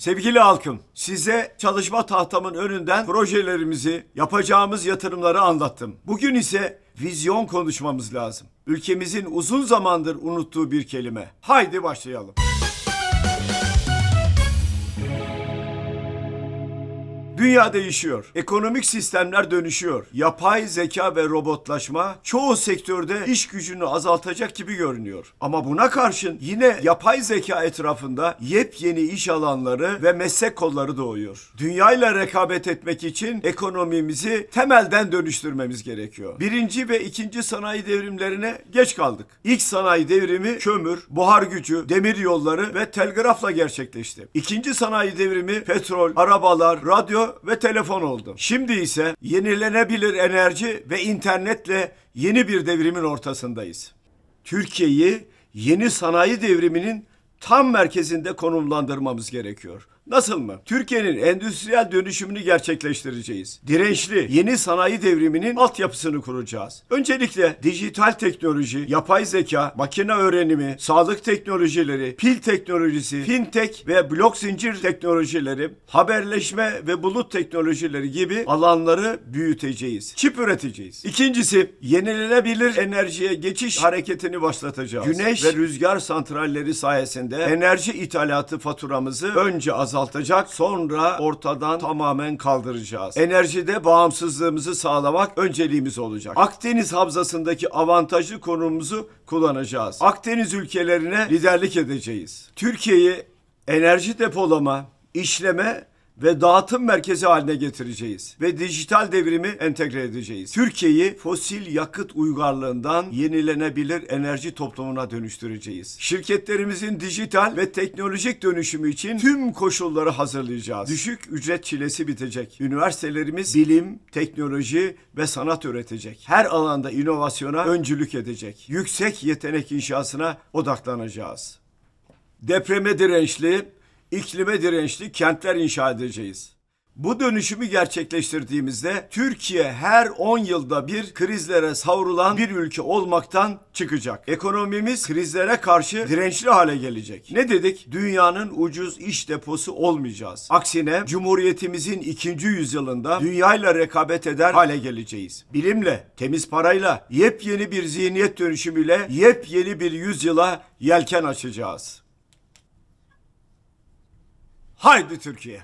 Sevgili halkım, size çalışma tahtamın önünden projelerimizi, yapacağımız yatırımları anlattım. Bugün ise vizyon konuşmamız lazım. Ülkemizin uzun zamandır unuttuğu bir kelime. Haydi başlayalım. Dünya değişiyor. Ekonomik sistemler dönüşüyor. Yapay zeka ve robotlaşma çoğu sektörde iş gücünü azaltacak gibi görünüyor. Ama buna karşın yine yapay zeka etrafında yepyeni iş alanları ve meslek kolları doğuyor. Dünyayla rekabet etmek için ekonomimizi temelden dönüştürmemiz gerekiyor. Birinci ve ikinci sanayi devrimlerine geç kaldık. İlk sanayi devrimi kömür, buhar gücü, demir yolları ve telgrafla gerçekleşti. İkinci sanayi devrimi petrol, arabalar, radyo ve telefon oldu. Şimdi ise yenilenebilir enerji ve internetle yeni bir devrimin ortasındayız. Türkiye'yi yeni sanayi devriminin tam merkezinde konumlandırmamız gerekiyor. Nasıl mı? Türkiye'nin endüstriyel dönüşümünü gerçekleştireceğiz. Dirençli yeni sanayi devriminin altyapısını kuracağız. Öncelikle dijital teknoloji, yapay zeka, makine öğrenimi, sağlık teknolojileri, pil teknolojisi, fintech ve blok zincir teknolojileri, haberleşme ve bulut teknolojileri gibi alanları büyüteceğiz. Çip üreteceğiz. İkincisi yenilenebilir enerjiye geçiş hareketini başlatacağız. Güneş ve rüzgar santralleri sayesinde sayesinde enerji ithalatı faturamızı önce azaltacak sonra ortadan tamamen kaldıracağız. Enerjide bağımsızlığımızı sağlamak önceliğimiz olacak. Akdeniz Havzası'ndaki avantajlı konumumuzu kullanacağız. Akdeniz ülkelerine liderlik edeceğiz. Türkiye'yi enerji depolama, işleme ve dağıtım merkezi haline getireceğiz ve dijital devrimi entegre edeceğiz. Türkiye'yi fosil yakıt uygarlığından yenilenebilir enerji toplumuna dönüştüreceğiz. Şirketlerimizin dijital ve teknolojik dönüşümü için tüm koşulları hazırlayacağız. Düşük ücret çilesi bitecek. Üniversitelerimiz bilim, teknoloji ve sanat üretecek. Her alanda inovasyona öncülük edecek. Yüksek yetenek inşasına odaklanacağız. Depreme dirençli, iklime dirençli kentler inşa edeceğiz. Bu dönüşümü gerçekleştirdiğimizde Türkiye her 10 yılda bir krizlere savrulan bir ülke olmaktan çıkacak. Ekonomimiz krizlere karşı dirençli hale gelecek. Ne dedik? Dünyanın ucuz iş deposu olmayacağız. Aksine Cumhuriyetimizin 2. yüzyılında dünyayla rekabet eder hale geleceğiz. Bilimle, temiz parayla, yepyeni bir zihniyet dönüşümüyle yepyeni bir yüzyıla yelken açacağız. Haydi Türkiye!